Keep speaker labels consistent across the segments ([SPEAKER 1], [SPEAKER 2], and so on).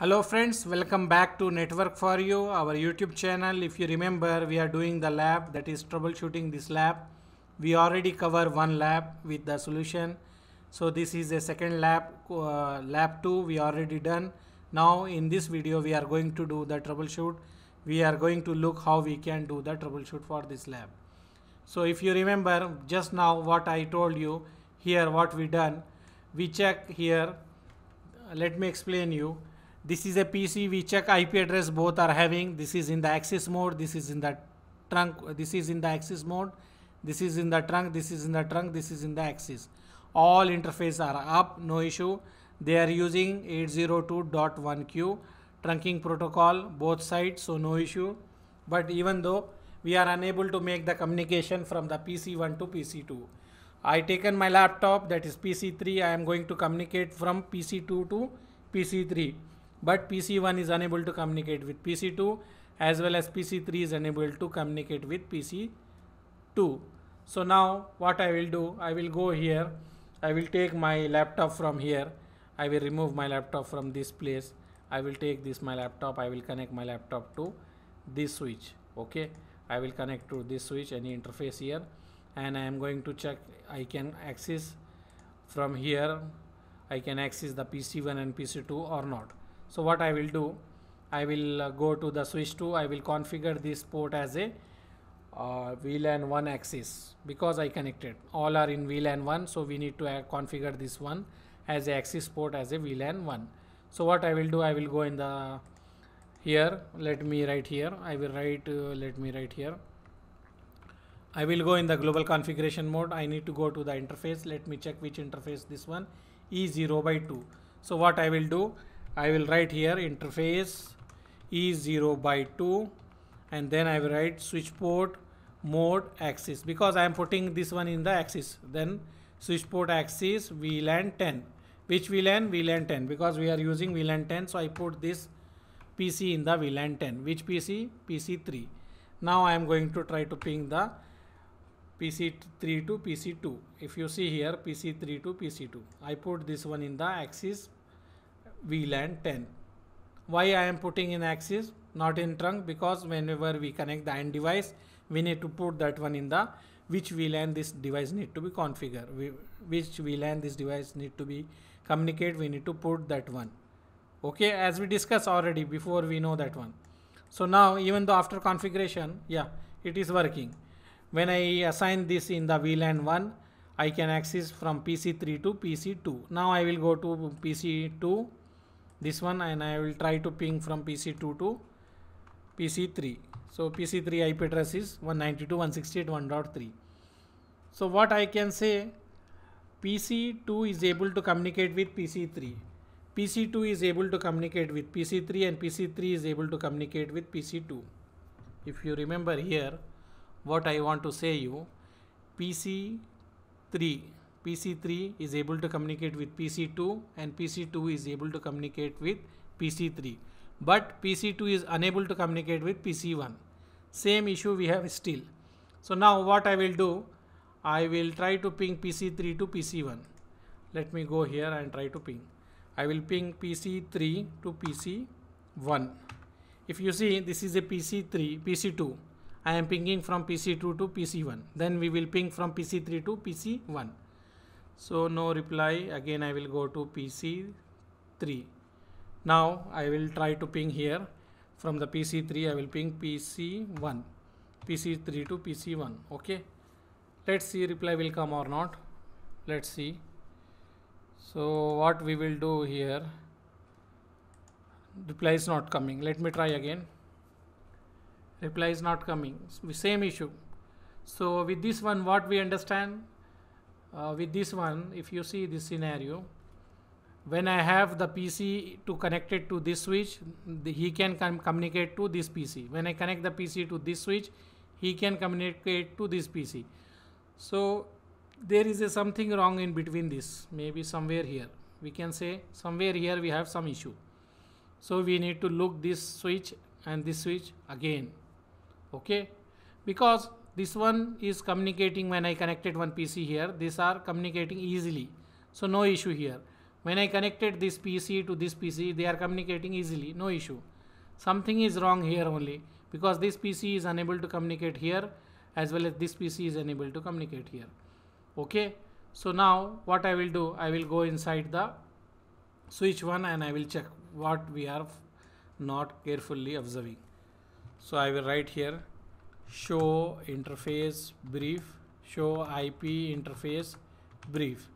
[SPEAKER 1] Hello friends, welcome back to Network for You, our YouTube channel. If you remember, we are doing the lab that is troubleshooting this lab. We already cover one lab with the solution. So this is the second lab, uh, lab 2 we already done. Now in this video, we are going to do the troubleshoot. We are going to look how we can do the troubleshoot for this lab. So if you remember just now what I told you here, what we done, we check here. Let me explain you this is a PC we check IP address both are having this is in the access mode this is in the trunk this is in the access mode this is in the trunk this is in the trunk this is in the access. all interface are up no issue they are using 802.1q trunking protocol both sides so no issue but even though we are unable to make the communication from the pc1 to pc2 i taken my laptop that is pc3 i am going to communicate from pc2 to pc3 but PC1 is unable to communicate with PC2 as well as PC3 is unable to communicate with PC2. So now what I will do, I will go here, I will take my laptop from here, I will remove my laptop from this place, I will take this my laptop, I will connect my laptop to this switch, okay. I will connect to this switch any interface here and I am going to check I can access from here I can access the PC1 and PC2 or not so what I will do I will uh, go to the switch 2 I will configure this port as a uh, VLAN 1 axis because I connected all are in VLAN 1 so we need to uh, configure this one as a access port as a VLAN 1 so what I will do I will go in the here let me write here I will write uh, let me write here I will go in the global configuration mode I need to go to the interface let me check which interface this one E0 by 2 so what I will do I will write here interface E0 by 2 and then I will write switch port mode axis because I am putting this one in the axis then switch port axis VLAN 10 which VLAN VLAN 10 because we are using VLAN 10 so I put this PC in the VLAN 10 which PC PC 3 now I am going to try to ping the PC 3 to PC 2 if you see here PC 3 to PC 2 I put this one in the axis VLAN 10. Why I am putting in axis not in trunk because whenever we connect the end device we need to put that one in the which VLAN this device need to be configured we, which VLAN this device need to be communicate we need to put that one okay as we discussed already before we know that one so now even though after configuration yeah it is working when I assign this in the VLAN 1 I can access from PC3 to PC2 now I will go to PC2 this one and I will try to ping from PC2 to PC3. So PC3 IP address is 192.168.1.3. So what I can say PC2 is able to communicate with PC3. PC2 is able to communicate with PC3 and PC3 is able to communicate with PC2. If you remember here what I want to say you PC3 PC3 is able to communicate with PC2 and PC2 is able to communicate with PC3. But PC2 is unable to communicate with PC1. Same issue we have still. So now what I will do, I will try to ping PC3 to PC1. Let me go here and try to ping. I will ping PC3 to PC1. If you see this is a PC3, PC2. I am pinging from PC2 to PC1. Then we will ping from PC3 to PC1 so no reply again I will go to PC3 now I will try to ping here from the PC3 I will ping PC1 PC3 to PC1 okay let's see reply will come or not let's see so what we will do here reply is not coming let me try again reply is not coming same issue so with this one what we understand uh, with this one if you see this scenario when I have the PC to connect it to this switch the, he can com communicate to this PC when I connect the PC to this switch he can communicate to this PC so there is a something wrong in between this maybe somewhere here we can say somewhere here we have some issue so we need to look this switch and this switch again okay because this one is communicating when I connected one PC here these are communicating easily so no issue here when I connected this PC to this PC they are communicating easily no issue something is wrong here only because this PC is unable to communicate here as well as this PC is unable to communicate here okay so now what I will do I will go inside the switch one and I will check what we are not carefully observing so I will write here show interface brief show ip interface brief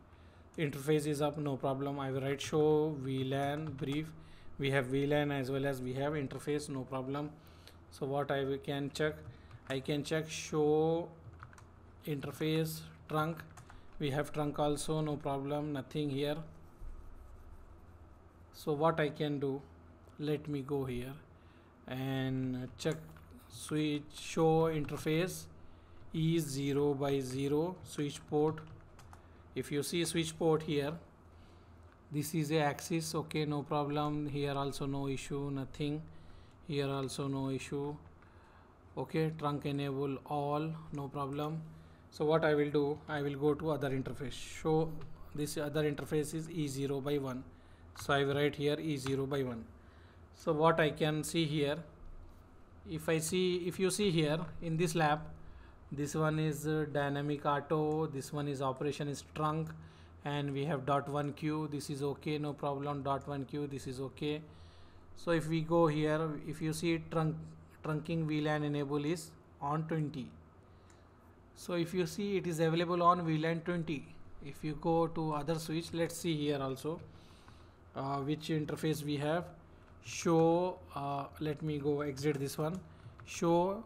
[SPEAKER 1] interface is up no problem i will write show vlan brief we have vlan as well as we have interface no problem so what i can check i can check show interface trunk we have trunk also no problem nothing here so what i can do let me go here and check switch show interface is 0 by 0 switch port if you see switch port here this is a axis okay no problem here also no issue nothing here also no issue okay trunk enable all no problem so what I will do I will go to other interface show this other interface is E0 by 1 so I will write here E0 by 1 so what I can see here if I see if you see here in this lab this one is uh, dynamic auto this one is operation is trunk and we have dot one q this is okay no problem dot one q this is okay so if we go here if you see trunk trunking VLAN enable is on 20 so if you see it is available on VLAN 20 if you go to other switch let's see here also uh, which interface we have show uh, let me go exit this one show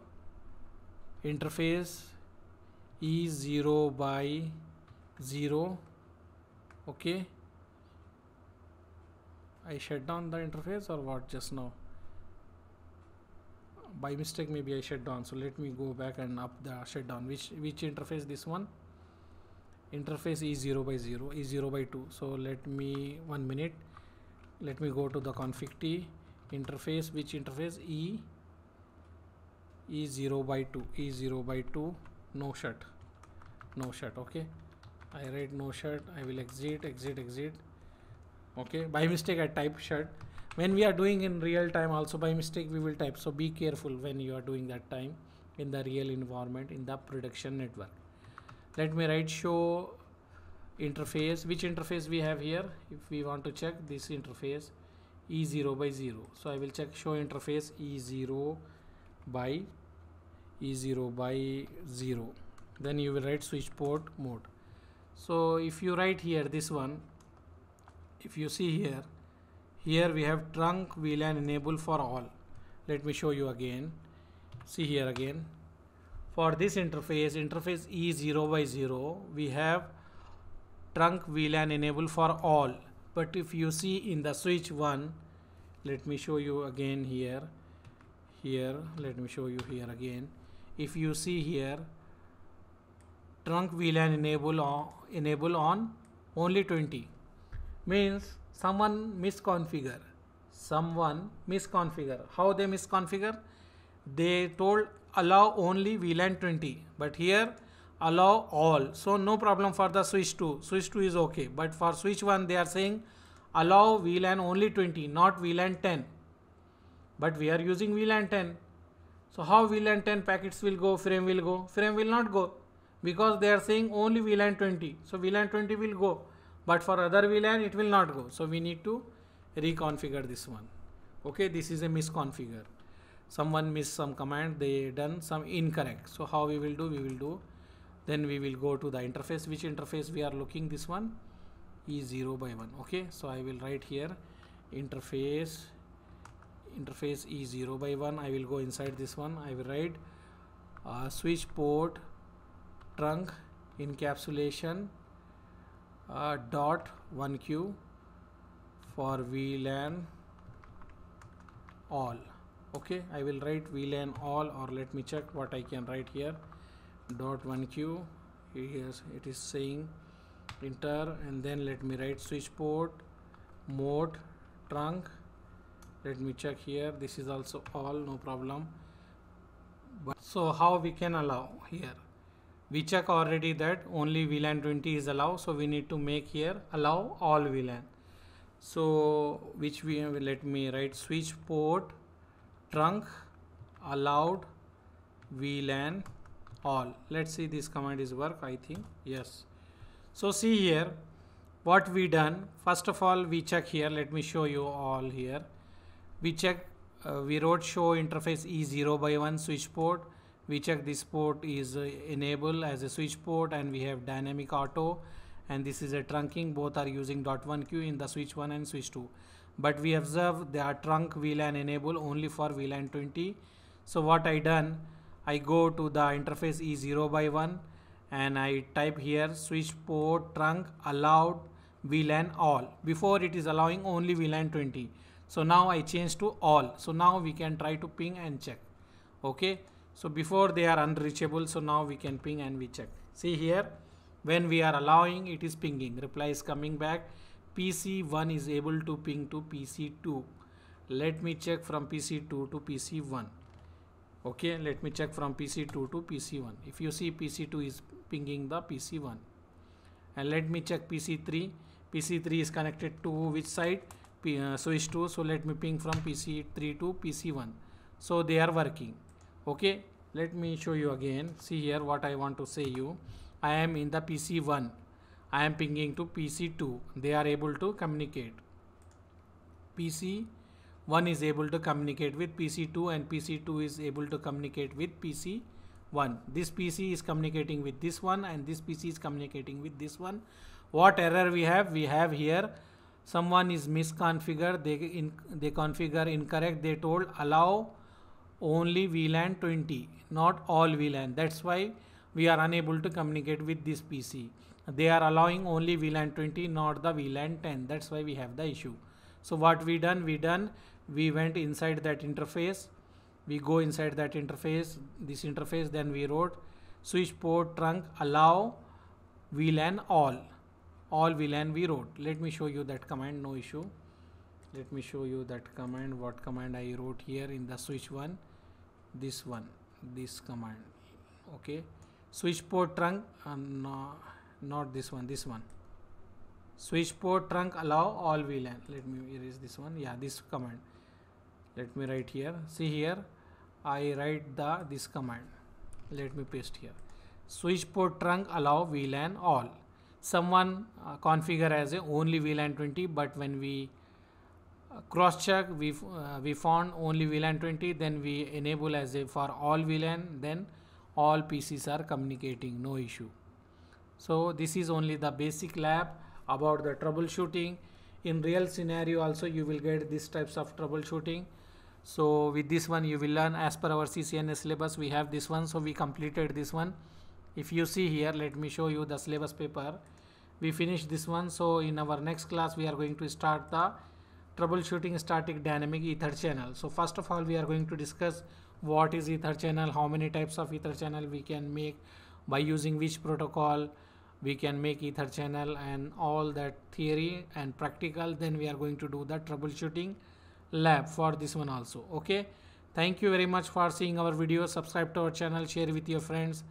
[SPEAKER 1] interface e0 by 0 okay I shut down the interface or what just now by mistake maybe I shut down so let me go back and up the shutdown which which interface this one interface e0 by 0 e0 by 2 so let me one minute let me go to the config t interface which interface e e0 by 2 e0 by 2 no shut no shut okay i write no shut i will exit exit exit okay by mistake i type shut when we are doing in real time also by mistake we will type so be careful when you are doing that time in the real environment in the production network let me write show interface which interface we have here if we want to check this interface e0 by 0 so I will check show interface e0 by e0 by 0 then you will write switch port mode so if you write here this one if you see here here we have trunk VLAN enable for all let me show you again see here again for this interface interface e0 by 0 we have trunk VLAN enable for all but if you see in the switch 1 let me show you again here here let me show you here again if you see here trunk VLAN enable on enable on only 20 means someone misconfigure someone misconfigure how they misconfigure they told allow only VLAN 20 but here allow all so no problem for the switch 2 switch 2 is okay but for switch 1 they are saying allow VLAN only 20 not VLAN 10 but we are using VLAN 10 so how VLAN 10 packets will go frame will go frame will not go because they are saying only VLAN 20 so VLAN 20 will go but for other VLAN it will not go so we need to reconfigure this one okay this is a misconfigure someone missed some command they done some incorrect so how we will do we will do then we will go to the interface which interface we are looking this one is 0 by 1 okay so I will write here interface interface is 0 by 1 I will go inside this one I will write uh, switch port trunk encapsulation uh, dot 1q for VLAN all okay I will write VLAN all or let me check what I can write here dot 1q yes it is saying enter and then let me write switch port mode trunk let me check here this is also all no problem but so how we can allow here we check already that only VLAN 20 is allowed so we need to make here allow all VLAN so which we have let me write switch port trunk allowed VLAN all let's see this command is work i think yes so see here what we done first of all we check here let me show you all here we check uh, we wrote show interface e0 by 1 switch port we check this port is uh, enable as a switch port and we have dynamic auto and this is a trunking both are using dot one q in the switch 1 and switch 2 but we observe they are trunk vlan enable only for vlan 20 so what i done I go to the interface E0 by 1 and I type here switch port trunk allowed VLAN all. Before it is allowing only VLAN 20. So now I change to all. So now we can try to ping and check. Okay. So before they are unreachable. So now we can ping and we check. See here when we are allowing it is pinging. Reply is coming back. PC1 is able to ping to PC2. Let me check from PC2 to PC1 okay let me check from pc2 to pc1 if you see pc2 is pinging the pc1 and let me check pc3 pc3 is connected to which side P, uh, switch 2 so let me ping from pc3 to pc1 so they are working okay let me show you again see here what i want to say you i am in the pc1 i am pinging to pc2 they are able to communicate pc 1 is able to communicate with PC2 and PC2 is able to communicate with PC1. This PC is communicating with this one and this PC is communicating with this one. What error we have? We have here someone is misconfigured, they, in, they configure incorrect, they told allow only VLAN 20, not all VLAN. That's why we are unable to communicate with this PC. They are allowing only VLAN 20, not the VLAN 10. That's why we have the issue. So what we done, we done we went inside that interface we go inside that interface this interface then we wrote switch port trunk allow vlan all all vlan we wrote let me show you that command no issue let me show you that command what command i wrote here in the switch one this one this command okay switch port trunk um, no, not this one this one switch port trunk allow all vlan let me erase this one yeah this command let me write here see here I write the this command let me paste here switch port trunk allow VLAN all someone uh, configure as a only VLAN 20 but when we uh, cross check we uh, we found only VLAN 20 then we enable as a for all VLAN then all PCs are communicating no issue so this is only the basic lab about the troubleshooting in real scenario also you will get these types of troubleshooting so with this one you will learn as per our CCNA syllabus we have this one so we completed this one if you see here let me show you the syllabus paper we finished this one so in our next class we are going to start the troubleshooting static dynamic ether channel so first of all we are going to discuss what is ether channel how many types of ether channel we can make by using which protocol we can make ether channel and all that theory and practical then we are going to do the troubleshooting lab for this one also okay thank you very much for seeing our video subscribe to our channel share with your friends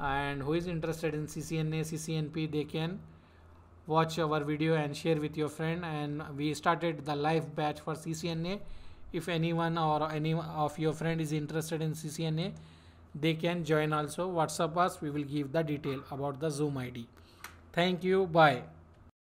[SPEAKER 1] and who is interested in ccna ccnp they can watch our video and share with your friend and we started the live batch for ccna if anyone or any of your friend is interested in ccna they can join also whatsapp us we will give the detail about the zoom id thank you bye